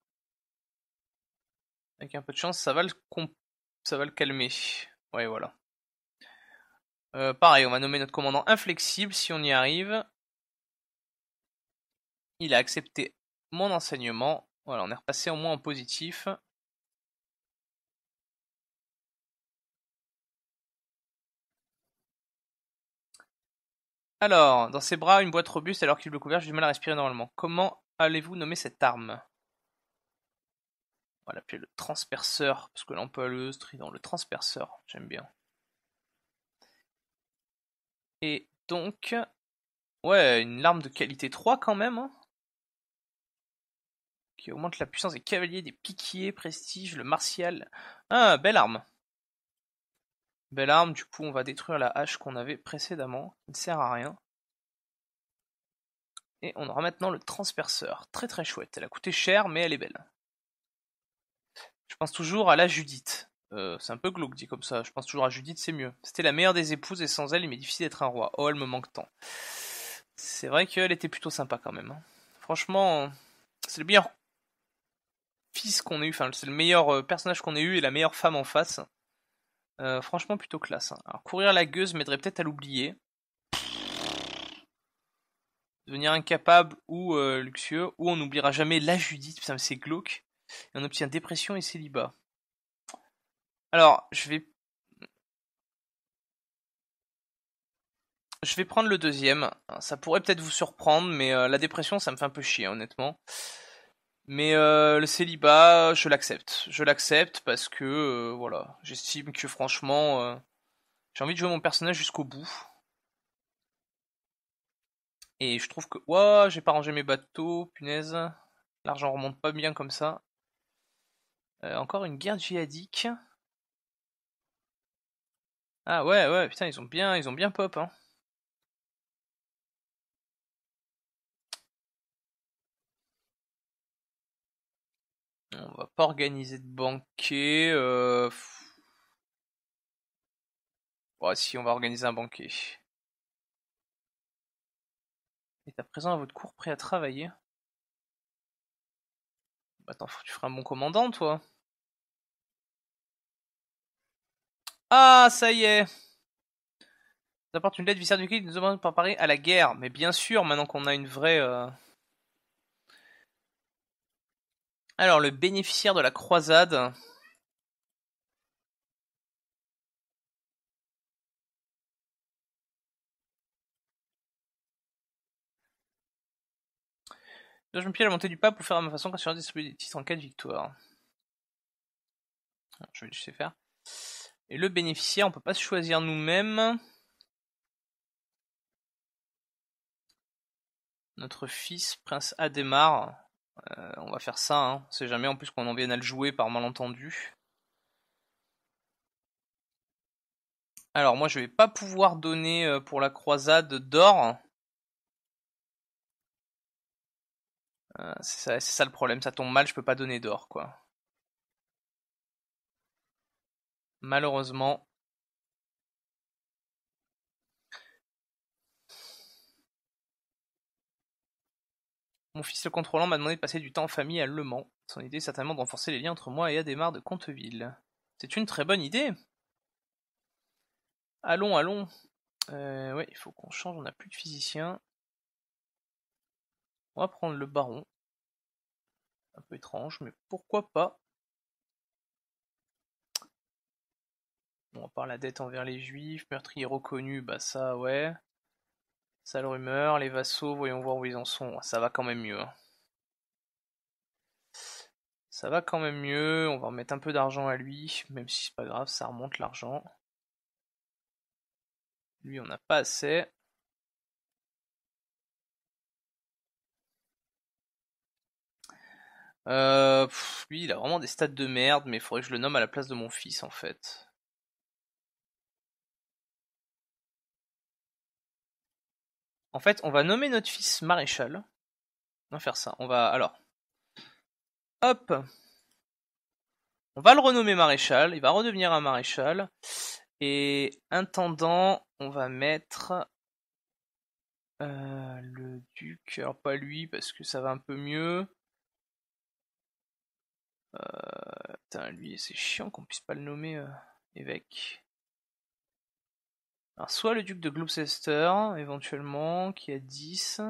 S1: Avec un peu de chance, ça va le, ça va le calmer. Ouais, voilà. Euh, pareil, on va nommer notre commandant inflexible si on y arrive. Il a accepté mon enseignement. Voilà, on est repassé au moins en positif. Alors, dans ses bras, une boîte robuste alors qu'il le couvert, j'ai du mal à respirer normalement. Comment allez-vous nommer cette arme On va l'appeler le transperceur, parce que l'on dans le transperceur, j'aime bien. Et donc, ouais, une arme de qualité 3 quand même, hein, qui augmente la puissance des cavaliers, des piquiers, prestige, le martial. Ah, belle arme Belle arme, du coup on va détruire la hache qu'on avait précédemment, qui ne sert à rien. Et on aura maintenant le transperceur, très très chouette, elle a coûté cher mais elle est belle. Je pense toujours à la Judith. Euh, c'est un peu glauque dit comme ça, je pense toujours à Judith, c'est mieux. C'était la meilleure des épouses et sans elle il m'est difficile d'être un roi. Oh elle me manque tant. C'est vrai qu'elle était plutôt sympa quand même. Hein. Franchement, c'est le meilleur fils qu'on ait eu, enfin c'est le meilleur euh, personnage qu'on ait eu et la meilleure femme en face. Euh, franchement, plutôt classe. Hein. Alors, courir la gueuse m'aiderait peut-être à l'oublier. Devenir incapable ou euh, luxueux, ou on n'oubliera jamais la Judith, Ça c'est glauque. Et on obtient dépression et célibat. Alors, je vais. Je vais prendre le deuxième. Ça pourrait peut-être vous surprendre, mais euh, la dépression, ça me fait un peu chier, honnêtement. Mais euh, le célibat, je l'accepte. Je l'accepte parce que, euh, voilà, j'estime que franchement, euh, j'ai envie de jouer mon personnage jusqu'au bout. Et je trouve que, ouah, j'ai pas rangé mes bateaux, punaise. L'argent remonte pas bien comme ça. encore une guerre djihadique. Ah ouais, ouais, putain, ils ont bien, ils ont bien pop, hein. On va pas organiser de banquet. Euh... si, on va organiser un banquet. Et à présent à votre cours prêt à travailler. Attends, tu feras un bon commandant, toi. Ah, ça y est Ça apporte une lettre viscère du qui nous demande de préparer à la guerre. Mais bien sûr, maintenant qu'on a une vraie... Euh, Alors, le bénéficiaire de la croisade... je me plie à la montée du pape pour faire à ma façon quand je distribuer des titres en cas de victoire ah, Je vais juste faire. Et le bénéficiaire, on peut pas se choisir nous-mêmes. Notre fils, Prince Adhémar, euh, on va faire ça, hein. c'est jamais en plus qu'on en vienne à le jouer par malentendu. Alors moi je vais pas pouvoir donner euh, pour la croisade d'or. Euh, c'est ça, ça, le problème, ça tombe mal, je peux pas donner d'or quoi. Malheureusement. Mon fils le contrôlant m'a demandé de passer du temps en famille à Le Mans. Son idée est certainement de renforcer les liens entre moi et Adémar de Conteville. C'est une très bonne idée. Allons, allons. Euh, ouais, il faut qu'on change, on n'a plus de physicien. On va prendre le baron. Un peu étrange, mais pourquoi pas. Bon, à part la dette envers les juifs, meurtrier reconnu, bah ça, ouais. Sale rumeur, les vassaux, voyons voir où ils en sont. Ça va quand même mieux. Hein. Ça va quand même mieux, on va remettre un peu d'argent à lui, même si c'est pas grave, ça remonte l'argent. Lui, on n'a pas assez. Euh, lui, il a vraiment des stats de merde, mais il faudrait que je le nomme à la place de mon fils, en fait. En fait, on va nommer notre fils maréchal. On va faire ça. On va. Alors. Hop. On va le renommer maréchal. Il va redevenir un maréchal. Et intendant, on va mettre. Euh, le duc. Alors, pas lui, parce que ça va un peu mieux. Euh, putain, lui, c'est chiant qu'on puisse pas le nommer euh, évêque. Alors, soit le duc de Gloucester, éventuellement, qui a 10.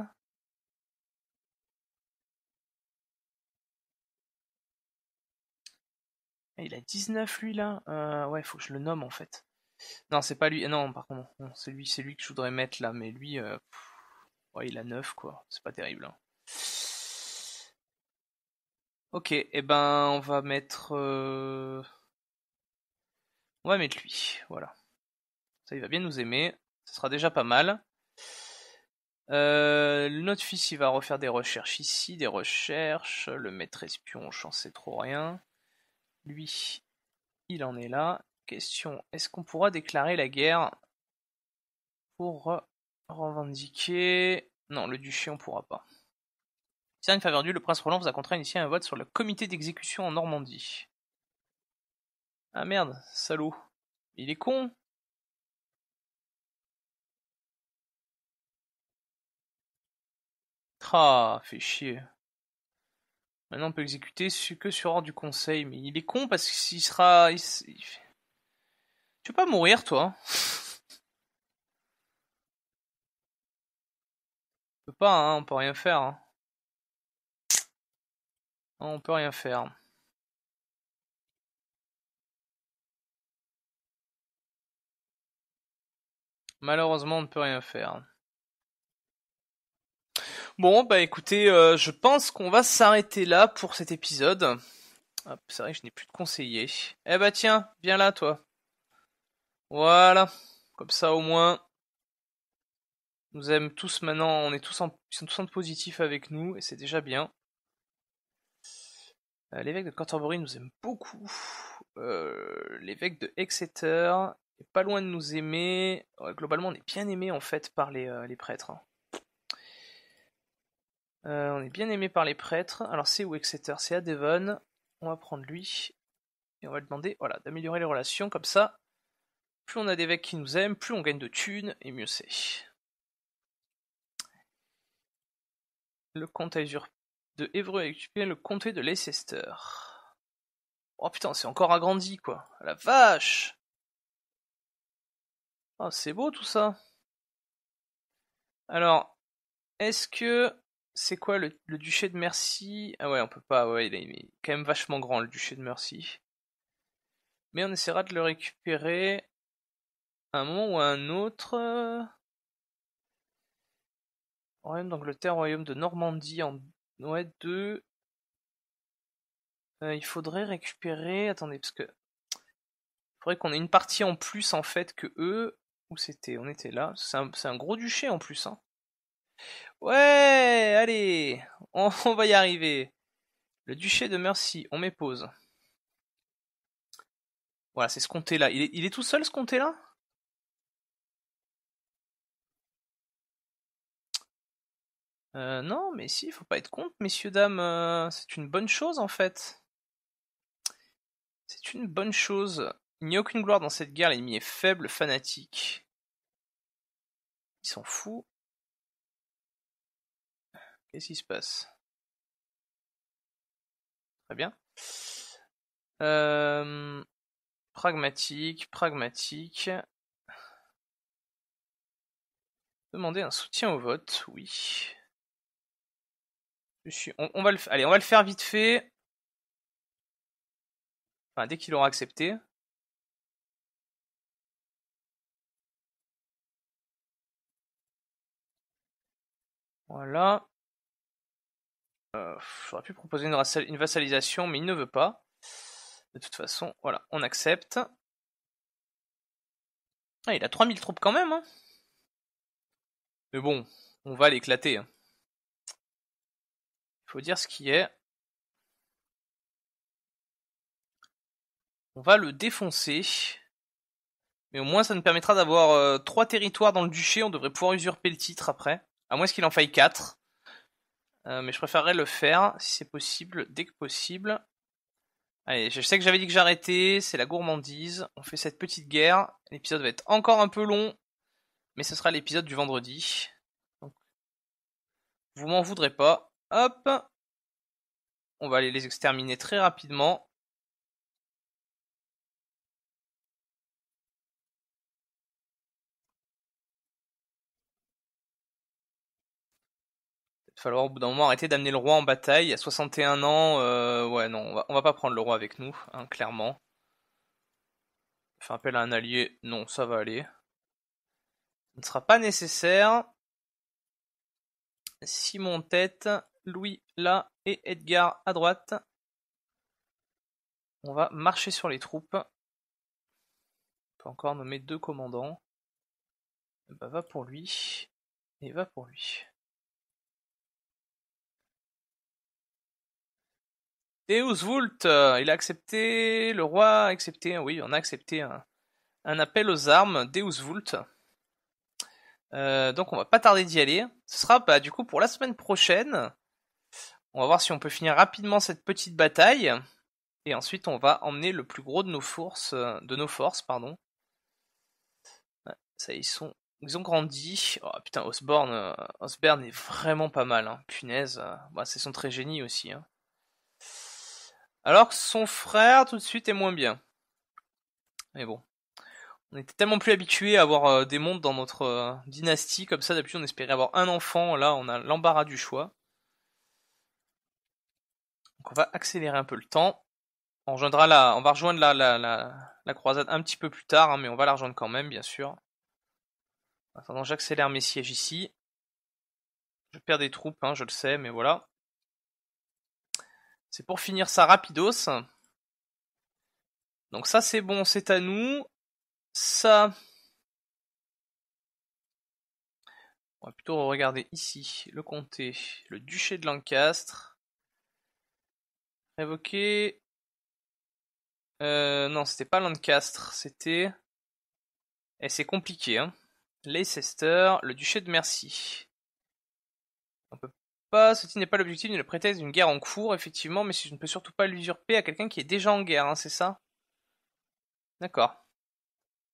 S1: Ah, il a 19 lui là Ouais, il faut que je le nomme en fait. Non, c'est pas lui. Ah, non, par contre, c'est lui, c'est lui que je voudrais mettre là, mais lui, euh, ouais, il a 9 quoi. C'est pas terrible. Hein. Ok, et eh ben on va mettre. Euh, on va mettre lui, voilà. Ça, il va bien nous aimer. Ce sera déjà pas mal. notre euh, fils, il va refaire des recherches ici, des recherches. Le maître espion, j'en sais trop rien. Lui, il en est là. Question, est-ce qu'on pourra déclarer la guerre pour revendiquer... Non, le duché, on pourra pas. un Faverdu, le prince Roland vous a contraint initier un vote sur le comité d'exécution en Normandie. Ah merde, salaud. Il est con Ah, fait chier. Maintenant, on peut exécuter que sur ordre du conseil, mais il est con parce qu'il sera. Tu veux pas mourir, toi On peut pas, hein, on peut rien faire. Hein. on peut rien faire. Malheureusement, on ne peut rien faire. Bon, bah écoutez, euh, je pense qu'on va s'arrêter là pour cet épisode. c'est vrai que je n'ai plus de conseillers. Eh bah tiens, viens là, toi. Voilà. Comme ça, au moins, nous aimons tous maintenant, on est tous en, ils sont tous en positif avec nous, et c'est déjà bien. Euh, l'évêque de Canterbury nous aime beaucoup. Euh, l'évêque de Exeter est pas loin de nous aimer. globalement, on est bien aimé en fait par les, prêtres. Euh, on est bien aimé par les prêtres. Alors c'est où Exeter C'est à Devon. On va prendre lui. Et on va demander voilà, d'améliorer les relations. Comme ça, plus on a d'évêques qui nous aiment, plus on gagne de thunes, et mieux c'est. Le comte de Évreux a le comté de Leicester. Oh putain, c'est encore agrandi quoi. La vache Oh, c'est beau tout ça. Alors, est-ce que c'est quoi le, duché de Merci Ah ouais, on peut pas. Ouais, il est, quand même vachement grand le duché de Mercy. Mais on essaiera de le récupérer à un moment ou à un autre. Royaume d'Angleterre, Royaume de Normandie en ouais, deux. Euh, il faudrait récupérer. Attendez, parce que. Il faudrait qu'on ait une partie en plus en fait que eux. Où c'était On était là. C'est un, gros duché en plus. Hein. Ouais, allez, on, va y arriver. Le duché de Mercy, on m'épose. Voilà, c'est ce comté-là. Il est, tout seul, ce comté-là euh, non, mais si, faut pas être contre, messieurs, dames. Euh, c'est une bonne chose, en fait. C'est une bonne chose. Il n'y a aucune gloire dans cette guerre, l'ennemi est faible, fanatique. Il s'en fout. Qu'est-ce qui se passe Très bien. Euh, pragmatique, pragmatique. Demander un soutien au vote, oui. Je suis, on, va le, allez, on va le faire vite fait. Enfin, dès qu'il aura accepté. Voilà. J'aurais euh, pu proposer une, vassalisation, mais il ne veut pas. De toute façon, voilà, on accepte. Ah, il a 3000 troupes quand même. Hein. Mais bon, on va l'éclater. Hein. Il faut dire ce qui est. On va le défoncer. Mais au moins, ça nous permettra d'avoir 3 euh, trois territoires dans le duché. On devrait pouvoir usurper le titre après. À moins qu'il en faille 4. Euh, mais je préférerais le faire, si c'est possible, dès que possible. Allez, je sais que j'avais dit que j'arrêtais, c'est la gourmandise. On fait cette petite guerre. L'épisode va être encore un peu long, mais ce sera l'épisode du vendredi. vous m'en voudrez pas. Hop On va aller les exterminer très rapidement. falloir au bout d'un moment arrêter d'amener le roi en bataille. À 61 ans, euh, ouais, non, on va, pas prendre le roi avec nous, hein, clairement. Faire appel à un allié, non, ça va aller. Ce ne sera pas nécessaire. Simon tête, Louis là et Edgar à droite. On va marcher sur les troupes. On peut encore nommer deux commandants. Bah, va pour lui et va pour lui. Deus Vult, euh, il a accepté, le roi a accepté, oui, on a accepté un, appel aux armes, Deus Vult. Euh, donc on va pas tarder d'y aller. Ce sera bah, du coup pour la semaine prochaine. On va voir si on peut finir rapidement cette petite bataille. Et ensuite on va emmener le plus gros de nos forces. Euh, de nos forces pardon. Ça ils sont. Ils ont grandi. Oh putain, Osborne, Osborne est vraiment pas mal, hein. punaise. Bah, c'est son très génie aussi. Hein. Alors que son frère, tout de suite, est moins bien. Mais bon. On était tellement plus habitué à avoir euh, des mondes dans notre euh, dynastie, comme ça, d'habitude, on espérait avoir un enfant. Là, on a l'embarras du choix. Donc, on va accélérer un peu le temps. On, on va rejoindre la, la, la, la croisade un petit peu plus tard, hein, mais on va la rejoindre quand même, bien sûr. attendant, j'accélère mes sièges ici. Je perds des troupes, hein, je le sais, mais voilà. C'est pour finir ça rapidos. Donc ça c'est bon, c'est à nous. Ça... On va plutôt regarder ici le comté, le duché de Lancastre. Révoqué. Euh, non, c'était pas Lancastre, c'était. Et eh, c'est compliqué, hein. Leicester, le duché de Merci. On peut ce n'est pas l'objectif ni le prétexte d'une guerre en cours, effectivement, mais je ne peux surtout pas l'usurper à quelqu'un qui est déjà en guerre, hein, c'est ça D'accord.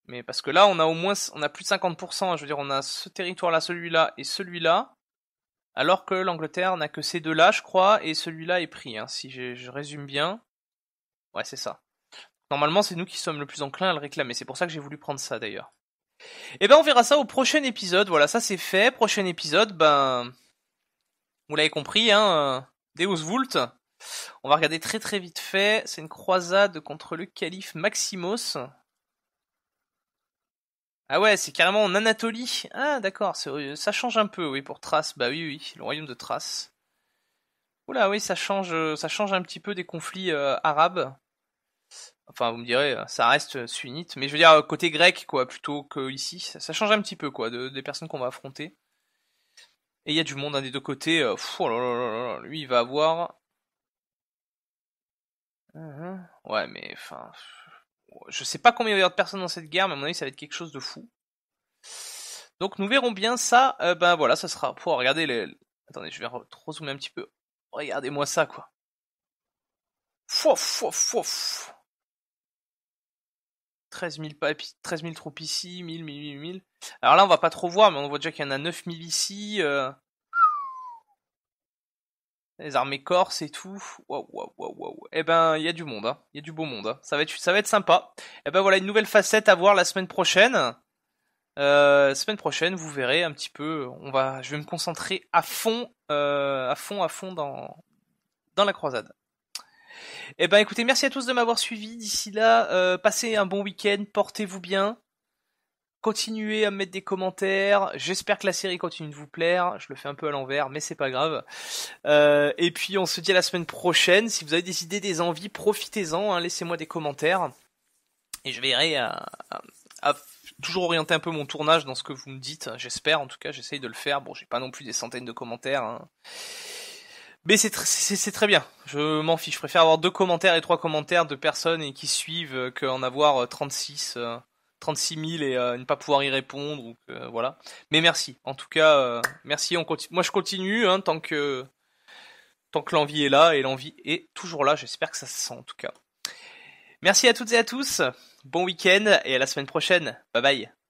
S1: Mais parce que là, on a au moins, on a plus de 50%, hein, je veux dire, on a ce territoire-là, celui-là et celui-là, alors que l'Angleterre n'a que ces deux-là, je crois, et celui-là est pris, hein, si je résume bien. Ouais, c'est ça. Normalement, c'est nous qui sommes le plus enclins à le réclamer, c'est pour ça que j'ai voulu prendre ça d'ailleurs. Et eh ben on verra ça au prochain épisode, voilà, ça c'est fait, prochain épisode, ben vous l'avez compris, hein, euh, Deus Vult. On va regarder très très vite fait. C'est une croisade contre le calife Maximus. Ah ouais, c'est carrément en Anatolie. Ah d'accord, ça change un peu, oui, pour Thrace. Bah oui, oui, le royaume de Thrace. Oula, oui, ça change, euh, ça change un petit peu des conflits euh, arabes. Enfin, vous me direz, ça reste sunnite, mais je veux dire côté grec, quoi, plutôt qu'ici, Ça, change un petit peu, quoi, des personnes qu'on va affronter. Et il y a du monde d'un hein, des deux côtés. Euh, oh lui, il va avoir. Mhm. Ouais, mais enfin. Je sais pas combien il y a de personnes dans cette guerre, mais à mon avis, ça va être quelque chose de fou. Donc, nous verrons bien ça. Euh, ben voilà, ça sera. Pour regarder les. Attendez, je vais trop zoomer un petit peu. Regardez-moi ça, quoi. Fouf, fouf, fouf. 13 000, troupes ici, 1000, 1000, 1000. Alors là, on va pas trop voir, mais on voit déjà qu'il y en a 9000 ici. Euh. Les armées corses et tout. Waouh, waouh, waouh, waouh. Eh ben, il y a du monde, hein. il y a du beau monde. Hein. Ça, va être, ça va être sympa. Eh ben voilà, une nouvelle facette à voir la semaine prochaine. Euh, semaine prochaine, vous verrez un petit peu. On va, je vais me concentrer à fond, euh, à fond, à fond dans, dans la croisade. Eh ben écoutez, merci à tous de m'avoir suivi. D'ici là, euh, passez un bon week-end, portez-vous bien. Continuez à me mettre des commentaires. J'espère que la série continue de vous plaire. Je le fais un peu à l'envers, mais c'est pas grave. Euh, et puis on se dit à la semaine prochaine. Si vous avez des idées, des envies, profitez-en. Hein. Laissez-moi des commentaires. Et je verrai euh, à, toujours orienter un peu mon tournage dans ce que vous me dites. J'espère, en tout cas, j'essaye de le faire. Bon, j'ai pas non plus des centaines de commentaires. Hein. Mais c'est très bien. Je m'en fiche. Je préfère avoir deux commentaires et trois commentaires de personnes et qui suivent euh, qu'en avoir 36, 36 000 et euh, ne pas pouvoir y répondre ou voilà. Mais merci. En tout cas, euh, merci. On continue. Moi, je continue hein, tant que tant que l'envie est là et l'envie est toujours là. J'espère que ça se sent en tout cas. Merci à toutes et à tous. Bon week-end et à la semaine prochaine. Bye bye.